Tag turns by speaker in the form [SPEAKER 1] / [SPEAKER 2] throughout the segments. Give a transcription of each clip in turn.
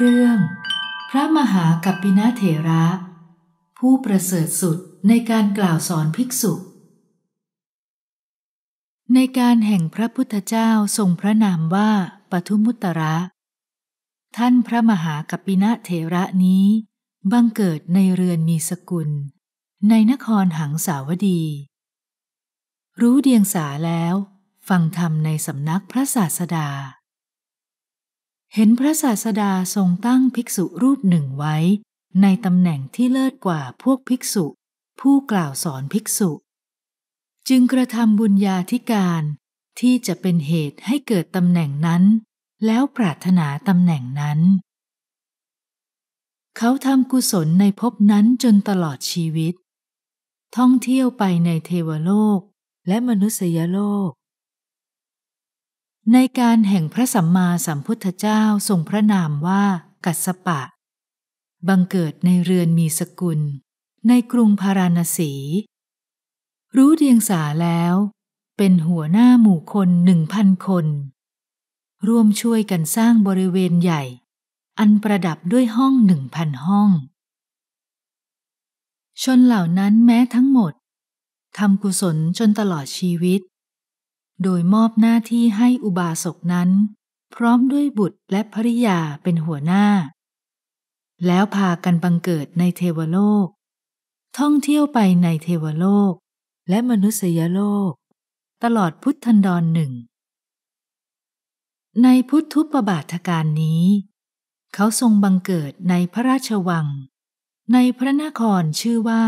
[SPEAKER 1] เรื่องพระมหากัปปินาเถระ ผู้ประเสริฐสุดในการกล่าวสอนภิกษุ ในการแห่งพระพุทธเจ้าทรงพระนามว่าปทุมุตระท่านพระมหากัปปินาเถระนี้บังเกิดในเรือนมีสกุล ในนครหังสาวดี รู้เดียงสาแล้ว ฟังธรรมในสำนักพระศาสดาเห็นพระศาสดาทรงตั้งภิกษุรูปหนึ่งไว้ในตำแหน่งที่เลิศกว่าพวกภิกษุ ผู้กล่าวสอนภิกษุ จึงกระทำบุญญาธิการที่จะเป็นเหตุให้เกิดตำแหน่งนั้นแล้วปรารถนาตำแหน่งนั้น เขาทำกุศลในภพนั้นจนตลอดชีวิต ท่องเที่ยวไปในเทวโลกและมนุษยโลกในการแห่งพระสัมมาสัมพุทธเจ้าทรงพระนามว่ากัสปะ บังเกิดในเรือนมีสกุล ในกรุงพาราณสี รู้เดียงสาแล้ว เป็นหัวหน้าหมู่คนหนึ่งพันคนร่วมช่วยกันสร้างบริเวณใหญ่ อันประดับด้วยห้องหนึ่งพันห้อง ชนเหล่านั้นแม้ทั้งหมด ทำกุศลจนตลอดชีวิตโดยมอบหน้าที่ให้อุบาสกนั้น พร้อมด้วยบุตรและภริยาเป็นหัวหน้า แล้วพากันบังเกิดในเทวโลก ท่องเที่ยวไปในเทวโลกและมนุษยโลก ตลอดพุทธันดรหนึ่ง ในพุทธุปบาทการนี้ เขาทรงบังเกิดในพระราชวัง ในพระนครชื่อว่า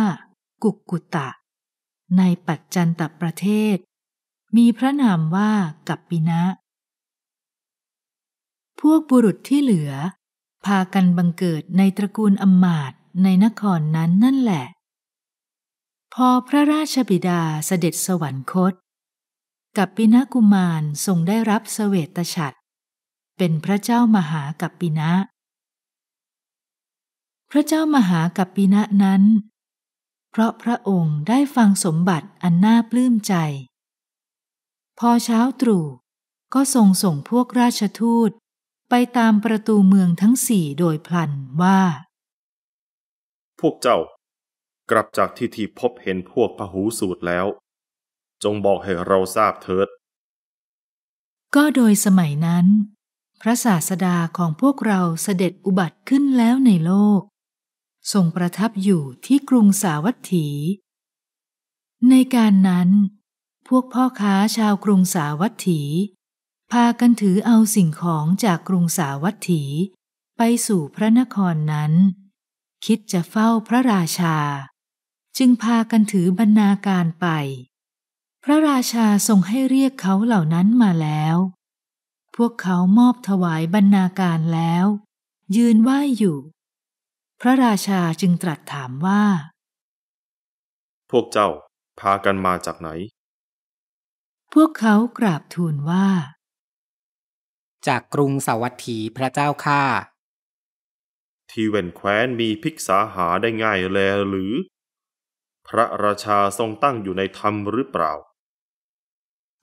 [SPEAKER 1] กุกกุตะในปัจจันตประเทศมีพระนามว่ากัปปินะ พวกบุรุษที่เหลือ พากันบังเกิดในตระกูลอมาตในนครนั้นนั่นแหละ พอพระราชบิดาเสด็จสวรรคต กัปปินะกุมารทรงได้รับเสวตฉัตรเป็นพระเจ้ามหากัปปินะ พระเจ้ามหากัปปินะนั้น เพราะพระองค์ได้ฟังสมบัติอันน่าปลื้มใจพอเช้าตรู่ก็ทรงส่งพวกราชทูตไปตามประตูเมืองทั้งสี่โดยพลันว่า
[SPEAKER 2] พวกเจ้า กลับจากที่ที่พบเห็นพวกพหูสูตรแล้ว จงบอกให้เราทราบเถิด
[SPEAKER 1] ก็โดยสมัยนั้น พระศาสดาของพวกเราเสด็จอุบัติขึ้นแล้วในโลกทรงประทับอยู่ที่กรุงสาวัตถี ในการนั้นพวกพ่อค้าชาวกรุงสาวัตถี พากันถือเอาสิ่งของจากกรุงสาวัตถี ไปสู่พระนครนั้น คิดจะเฝ้าพระราชา จึงพากันถือบรรณาการไป พระราชาทรงให้เรียกเขาเหล่านั้นมาแล้ว พวกเขามอบถวายบรรณาการแล้ว ยืนไหวอยู่ พระราชาจึงตรัสถามว่า
[SPEAKER 2] พวกเจ้าพากันมาจากไหน
[SPEAKER 3] พวกเขากราบทูลว่า จากกรุงสาวัตถีพระเจ้าข้า
[SPEAKER 2] ที่เว่นแคว้นมีภิกษาหาได้ง่ายแลหรือ พระราชาทรงตั้งอยู่ในธรรมหรือเปล่า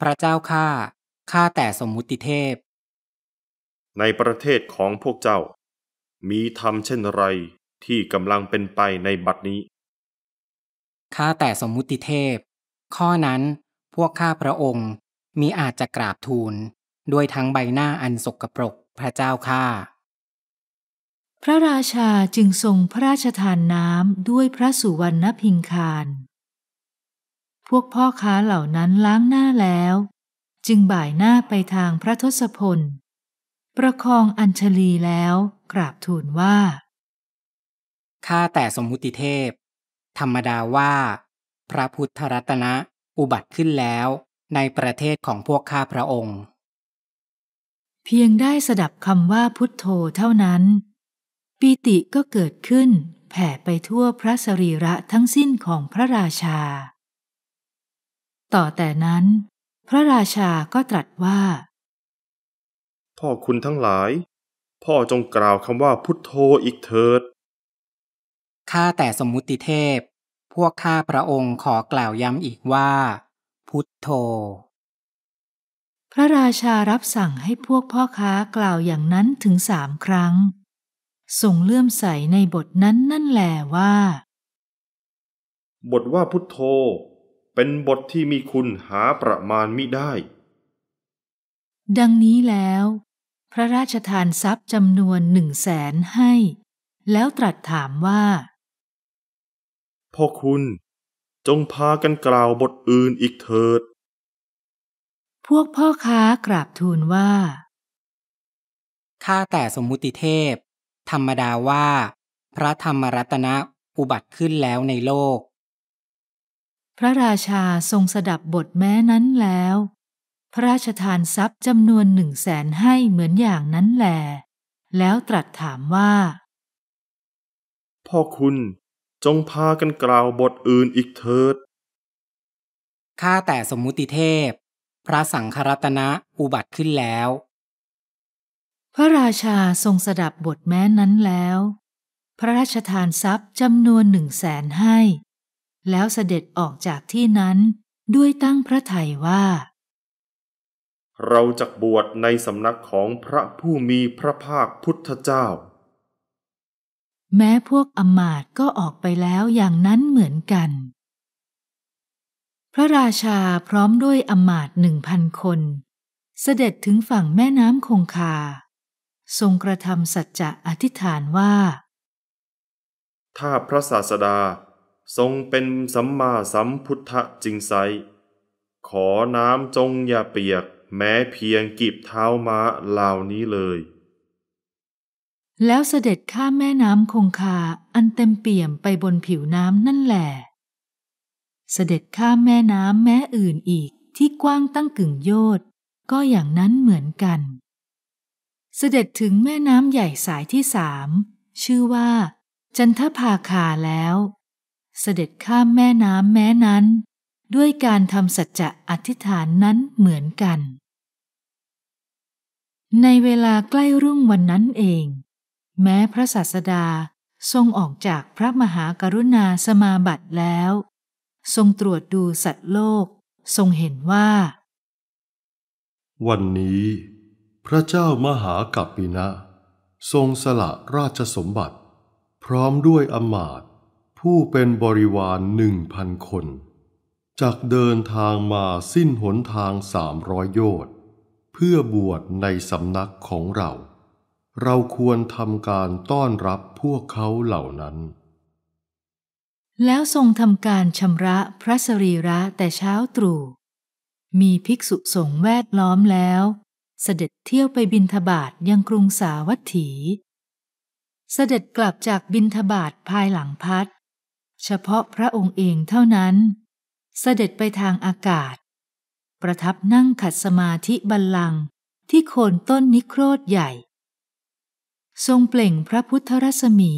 [SPEAKER 3] พระเจ้าข้าข้าแต่สมมุติเทพ
[SPEAKER 2] ในประเทศของพวกเจ้า มีธรรมเช่นไรที่กำลังเป็นไปในบัดนี้
[SPEAKER 3] ข้าแต่สมมุติเทพ ข้อนั้นพวกข้าพระองค์มีอาจจะกราบทูลด้วยทั้งใบหน้าอันสกปรกพระเจ้าข้า
[SPEAKER 1] พระราชาจึงทรงพระราชทานน้ำด้วยพระสุวรรณพิงคารพวกพ่อค้าเหล่านั้นล้างหน้าแล้ว จึงบ่ายหน้าไปทางพระทศพลประคองอัญชลีแล้วกราบทูลว่า
[SPEAKER 3] ข้าแต่สมุติเทพ ธรรมดาว่า พระพุทธรัตนะอุบัติขึ้นแล้วในประเทศของพวกข้าพระองค์
[SPEAKER 1] เพียงได้สดับคำว่าพุทโธเท่านั้น ปีติก็เกิดขึ้นแผ่ไปทั่วพระสรีระทั้งสิ้นของพระราชา ต่อแต่นั้น พระราชาก็
[SPEAKER 3] ตรัสว่า
[SPEAKER 2] พ่อคุณทั้งหลาย พ่อจงกล่าวคำว
[SPEAKER 3] ่าพุทโธอีกเถิดข้าแต่สมมุติเทพพวกข้าพระองค์ขอกล่าวย้ำอีกว่า พุทโธ
[SPEAKER 1] พระราชารับสั่งให้พวกพ่อค้ากล่าวอย่างนั้นถึงสามครั้ง ส่งเลื่อมใสในบทนั้นนั่นแหลว่า
[SPEAKER 2] บทว่าพุทโธ เป็นบทที่มีคุณหาประมาณมิได้
[SPEAKER 1] ดังนี้แล้ว พระราชทานทรัพย์จำนวนหนึ่งแสนให้ แล้วตรัสถามว่า
[SPEAKER 2] พ่อคุณจงพากันกล่าวบทอื่นอีกเถิด
[SPEAKER 3] พวกพ่อค้ากราบทูลว่า ข้าแต่สมมุติเทพ ธรรมดาว่า พระธรรมรัตนะอุบัติขึ้นแล้วในโลก
[SPEAKER 1] พระราชาทรงสดับบทแม้นั้นแล้ว พระราชทานทรัพย์จำนวนหนึ่งแสนให้เหมือนอย่างนั้นแหล แล้วตรัสถามว่า
[SPEAKER 2] พ่อคุณจงพากันกล่าวบทอื่
[SPEAKER 3] นอีกเถิด ข้าแต่สมมุติเทพ พระสังครัตนะอุบัติขึ้นแล้ว
[SPEAKER 1] พระราชาทรงสดับบทแม้นั้นแล้ว พระราชทานทรัพย์จำนวนหนึ่งแสนให้ แล้วเสด็จออกจากที่นั้นด้วยตั้งพระไถยว่า
[SPEAKER 2] เราจะบวชในสำนักของพระผู้มีพระภาคพุทธเจ้า
[SPEAKER 1] แม้พวกอมาตก็ออกไปแล้วอย่างนั้นเหมือนกัน พระราชาพร้อมด้วยอมาตหนึ่งพันคน เสด็จถึงฝั่งแม่น้ำคงคา ทรงกระทำสัจจะอธิษฐานว่า
[SPEAKER 2] ถ้าพระศาสดาทรงเป็นสัมมาสัมพุทธะจริงไซขอน้ำจงอย่าเปียกแม้เพียงกีบเท้าม้าเหล่านี้เลย
[SPEAKER 1] แล้วเสด็จข้ามแม่น้ำคงคาอันเต็มเปี่ยมไปบนผิวน้ำนั่นแหละเสด็จข้ามแม่น้ำแม้อื่นอีกที่กว้างตั้งกึ่งโยช์ก็อย่างนั้นเหมือนกัน เสด็จถึงแม่น้ำใหญ่สายที่สามชื่อว่า จันทภาคาแล้ว เสด็จข้ามแม่น้ำแม้นั้น ด้วยการทำสัจจะอธิษฐานนั้นเหมือนกัน ในเวลาใกล้รุ่งวันนั้นเองแม้พระศาสดาทรงออกจากพระมหากรุณาสมาบัติแล้ว ทรงตรวจดูสัตว์โลกทรงเห็นว่า
[SPEAKER 4] วันนี้พระเจ้ามหากัปปินะทรงสละราชสมบัติ พร้อมด้วยอมาตผู้เป็นบริวารหนึ่งพันคน จากเดินทางมาสิ้นหนทางสามร้อยโยชน์เพื่อบวชในสำนักของเราเราควรทำการต้อนรับพวกเขาเหล่านั้น
[SPEAKER 1] แล้วทรงทำการชำระพระสรีระแต่เช้าตรู่ มีภิกษุสงฆ์แวดล้อมแล้ว เสด็จเที่ยวไปบินทบาทยังกรุงสาวัตถี เสด็จกลับจากบินทบาทภายหลังพัด เฉพาะพระองค์เองเท่านั้น เสด็จไปทางอากาศ ประทับนั่งขัดสมาธิบัลลังก์ที่โคนต้นนิโครธใหญ่ทรงเปล่งพระพุทธรัศมี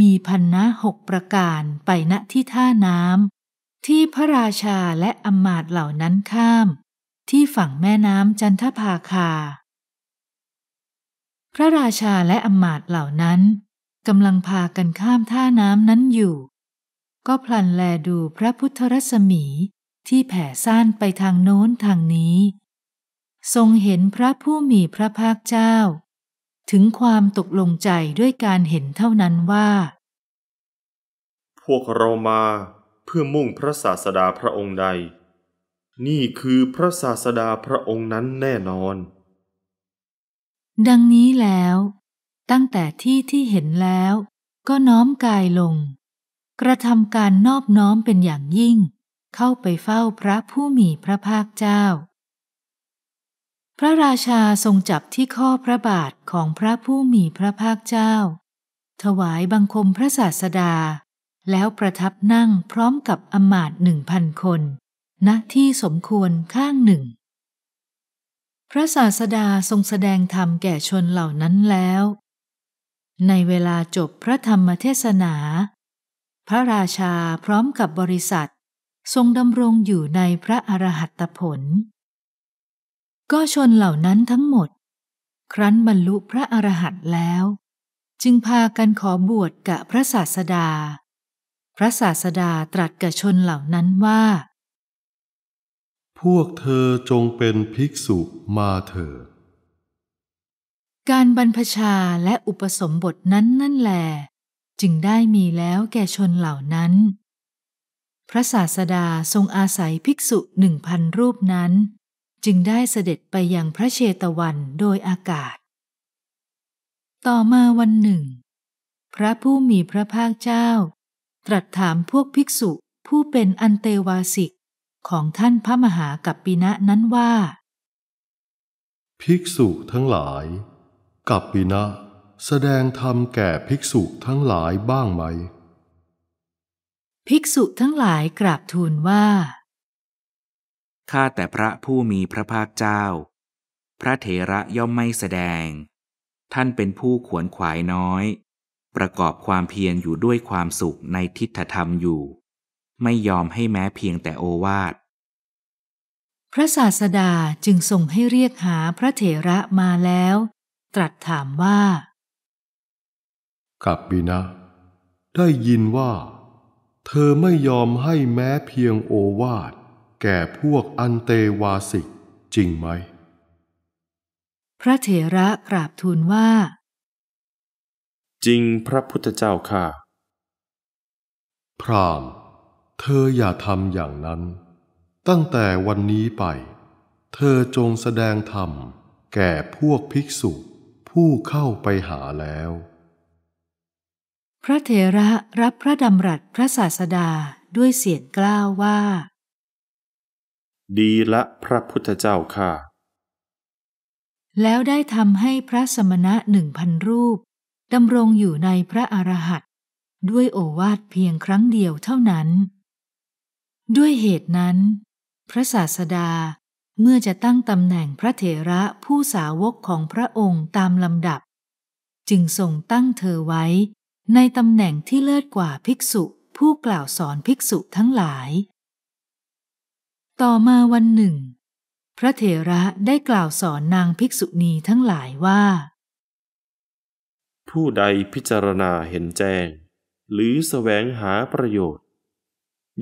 [SPEAKER 1] มีพันนะหกประการไปณที่ท่าน้ำที่พระราชาและอมมาตเหล่านั้นข้าม ที่ฝั่งแม่น้ำจันทภาคา พระราชาและอมมาตเหล่านั้นกำลังพากันข้ามท่าน้ำนั้นอยู่ ก็พลันแลดูพระพุทธรัศมี ที่แผ่ซ่านไปทางโน้นทางนี้ ทรงเห็นพระผู้มีพระภาคเจ้าถึงความตกลงใจด้วยการเห็นเท่านั้นว่า
[SPEAKER 2] พวกเรามาเพื่อมุ่งพระศาสดาพระองค์ใด นี่คือพระศาสดาพระองค์นั้นแน่นอน
[SPEAKER 1] ดังนี้แล้ว ตั้งแต่ที่ที่เห็นแล้วก็น้อมกายลง กระทำการนอบน้อมเป็นอย่างยิ่งเข้าไปเฝ้าพระผู้มีพระภาคเจ้าพระราชาทรงจับที่ข้อพระบาทของพระผู้มีพระภาคเจ้า ถวายบังคมพระศาสดาแล้วประทับนั่งพร้อมกับอมาตหนึ่งพันคนณนะที่สมควรข้างหนึ่ง พระศาสดาทรงแสดงธรรมแก่ชนเหล่านั้นแล้ว ในเวลาจบพระธรรมเทศนา พระราชาพร้อมกับบริษัททรงดำรงอยู่ในพระอรหัตผลก็ชนเหล่านั้นทั้งหมด ครั้นบรรลุพระอรหันต์แล้ว จึงพากันขอบวชกับพระศาสดา พระศาสดาตรัสกับชนเหล่านั้นว่า
[SPEAKER 4] พวกเธอจงเป็นภิกษุมาเถิด
[SPEAKER 1] การบรรพชาและอุปสมบทนั้นนั่นแหลจึงได้มีแล้วแก่ชนเหล่านั้น พระศาสดาทรงอาศัยภิกษุหนึ่งพันรูปนั้นจึงได้เสด็จไปยังพระเชตวันโดยอากาศ ต่อมาวันหนึ่ง พระผู้มีพระภาคเจ้า ตรัสถามพวกภิกษุผู้เป็นอันเตวาสิกของท่านพระมหากัปปินะนั้นว่า
[SPEAKER 4] ภิกษุทั้งหลาย กัปปินะแสดงธรรมแก่ภิกษุทั้งหลายบ้างไหม ภิกษุทั้งหลา
[SPEAKER 1] ยกราบทูลว่า
[SPEAKER 3] ข้าแต่พระผู้มีพระภาคเจ้า พระเถระย่อมไม่แสดง ท่านเป็นผู้ขวนขวายน้อย ประกอบความเพียรอยู่ด้วยความสุขในทิฏฐธรรมอยู่ ไม่ยอมให้แม้เพียงแต่โอวาท
[SPEAKER 1] พระศาสดาจึงส่งให้เรียกหาพระเถระมาแล้ว ตรัสถามว่า
[SPEAKER 4] กับบีนะ ได้ยินว่า เธอไม่ยอมให้แม้เพียงโอวาทแก่พวกอันเตวาสิกจริงไหม
[SPEAKER 1] พระเถระกราบทูลว่า
[SPEAKER 2] จริงพระพุทธเจ้าค่ะ
[SPEAKER 4] พรามเธออย่าทำอย่างนั้น ตั้งแต่วันนี้ไป เธอจงแสดงธรรม แก่พวกภิกษุผู้เข้าไปหาแล้ว
[SPEAKER 1] พระเถระรับพระดำรัสพระศาสดาด้วยเสียงกล้าวว่า
[SPEAKER 2] ดีละพระพุทธเจ้าค่ะ
[SPEAKER 1] แล้วได้ทำให้พระสมณะหนึ่งพันรูปดำรงอยู่ในพระอรหัต ด้วยโอวาทเพียงครั้งเดียวเท่านั้น ด้วยเหตุนั้น พระศาสดาเมื่อจะตั้งตำแหน่งพระเถระผู้สาวกของพระองค์ตามลำดับ จึงทรงตั้งเธอไว้ ในตำแหน่งที่เลิศกว่าภิกษุผู้กล่าวสอนภิกษุทั้งหลายต่อมาวันหนึ่ง พระเถระได้กล่าวสอนนางภิกษุณีทั้งหลายว่า
[SPEAKER 2] ผู้ใดพิจารณาเห็นแจ้ง หรือสแสวงหาประโยชน์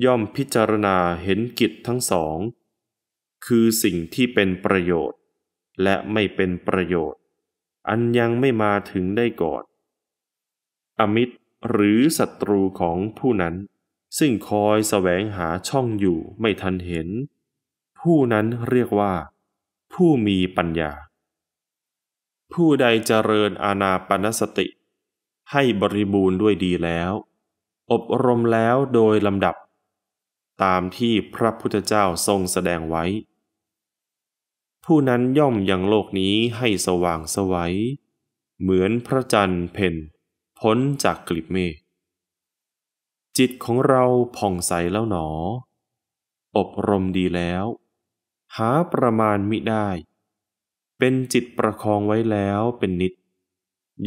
[SPEAKER 2] ย่อมพิจารณาเห็นกิจทั้งสอง คือสิ่งที่เป็นประโยชน์และไม่เป็นประโยชน์ อันยังไม่มาถึงได้ก่อน อมิตรหรือศัตรูของผู้นั้นซึ่งคอยแสวงหาช่องอยู่ไม่ทันเห็น ผู้นั้นเรียกว่า ผู้มีปัญญา ผู้ใดเจริญอาณาปณสติ ให้บริบูรณ์ด้วยดีแล้ว อบรมแล้วโดยลำดับ ตามที่พระพุทธเจ้าทรงแสดงไว้ ผู้นั้นย่อมยังโลกนี้ให้สว่างสวัย เหมือนพระจันทร์เพ่นพ้นจากกลิบเมฆจิตของเราผ่องใสแล้วหนอ อบรมดีแล้ว หาประมาณมิได้ เป็นจิตประคองไว้แล้วเป็นนิด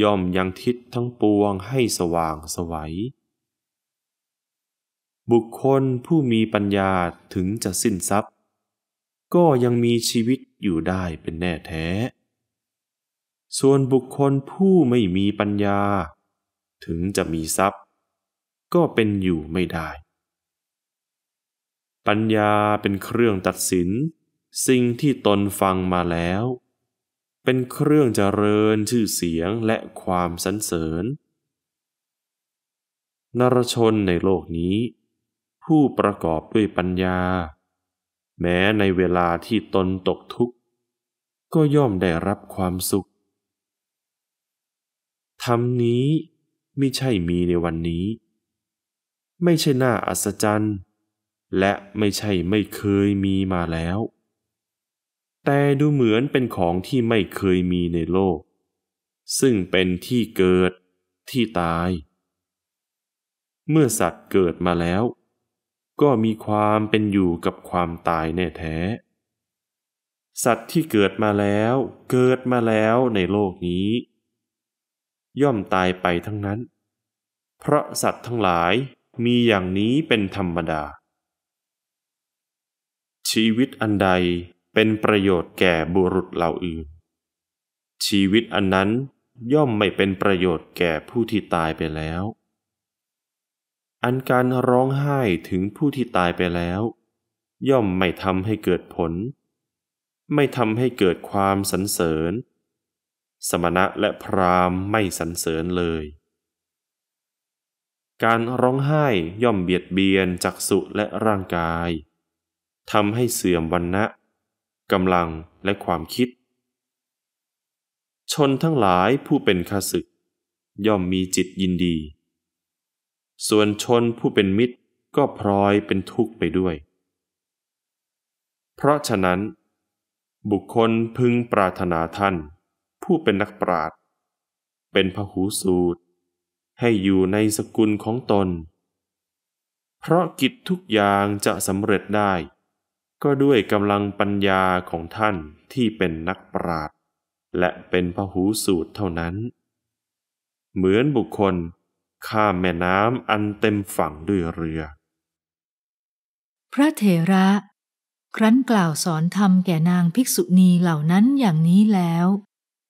[SPEAKER 2] ย่อมยังทิศทั้งปวงให้สว่างสวัย บุคคลผู้มีปัญญาถึงจะสิ้นทรัพย์ ก็ยังมีชีวิตอยู่ได้เป็นแน่แท้ ส่วนบุคคลผู้ไม่มีปัญญาถึงจะมีทรัพย์ก็เป็นอยู่ไม่ได้ ปัญญาเป็นเครื่องตัดสิน สิ่งที่ตนฟังมาแล้ว เป็นเครื่องเจริญชื่อเสียงและความสรรเสริญ นรชนในโลกนี้ ผู้ประกอบด้วยปัญญา แม้ในเวลาที่ตนตกทุกข์ ก็ย่อมได้รับความสุข ธรรมนี้ไม่ใช่มีในวันนี้ไม่ใช่น่าอัศจรรย์และไม่ใช่ไม่เคยมีมาแล้ว แต่ดูเหมือนเป็นของที่ไม่เคยมีในโลก ซึ่งเป็นที่เกิดที่ตาย เมื่อสัตว์เกิดมาแล้วก็มีความเป็นอยู่กับความตายแน่แท้ สัตว์ที่เกิดมาแล้วเกิดมาแล้วในโลกนี้ ย่อมตายไปทั้งนั้น เพราะสัตว์ทั้งหลายมีอย่างนี้เป็นธรรมดา ชีวิตอันใดเป็นประโยชน์แก่บุรุษเหล่าอื่น ชีวิตอันนั้นย่อมไม่เป็นประโยชน์แก่ผู้ที่ตายไปแล้ว อันการร้องไห้ถึงผู้ที่ตายไปแล้ว ย่อมไม่ทำให้เกิดผล ไม่ทำให้เกิดความสันเสริญ สมณะและพราหมณ์ไม่สันเสริญเลยการร้องไห้ย่อมเบียดเบียนจักษุและร่างกายทำให้เสื่อมวันนะกำลังและความคิด ชนทั้งหลายผู้เป็นข้าศึกย่อมมีจิตยินดี ส่วนชนผู้เป็นมิตรก็พลอยเป็นทุกข์ไปด้วย เพราะฉะนั้น บุคคลพึงปรารถนาท่าน ผู้เป็นนักปราชญ์เป็นพหูสูตรให้อยู่ในสกุลของตน เพราะกิจทุกอย่างจะสำเร็จได้ ก็ด้วยกำลังปัญญาของท่านที่เป็นนักปราชญ์และเป็นพหูสูตรเท่านั้น เหมือนบุคคล ข้ามแม่น้ำอันเต็มฝั่งด้วยเรือ
[SPEAKER 1] พระเถระ ครั้นกล่าวสอนธรรมแก่นางภิกษุณีเหล่านั้นอย่างนี้แล้ว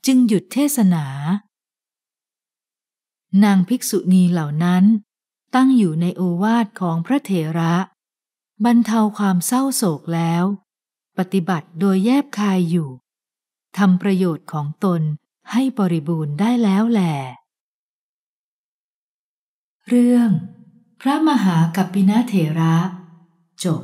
[SPEAKER 1] จึงหยุดเทศนานางภิกษุณีเหล่านั้น ตั้งอยู่ในโอวาทของพระเถระ บรรเทาความเศร้าโศกแล้ว ปฏิบัติโดยแยบคายอยู่ทำประโยชน์ของตนให้บริบูรณ์ได้แล้วแหลเรื่อง พระมหากัปปินาเถระ จบ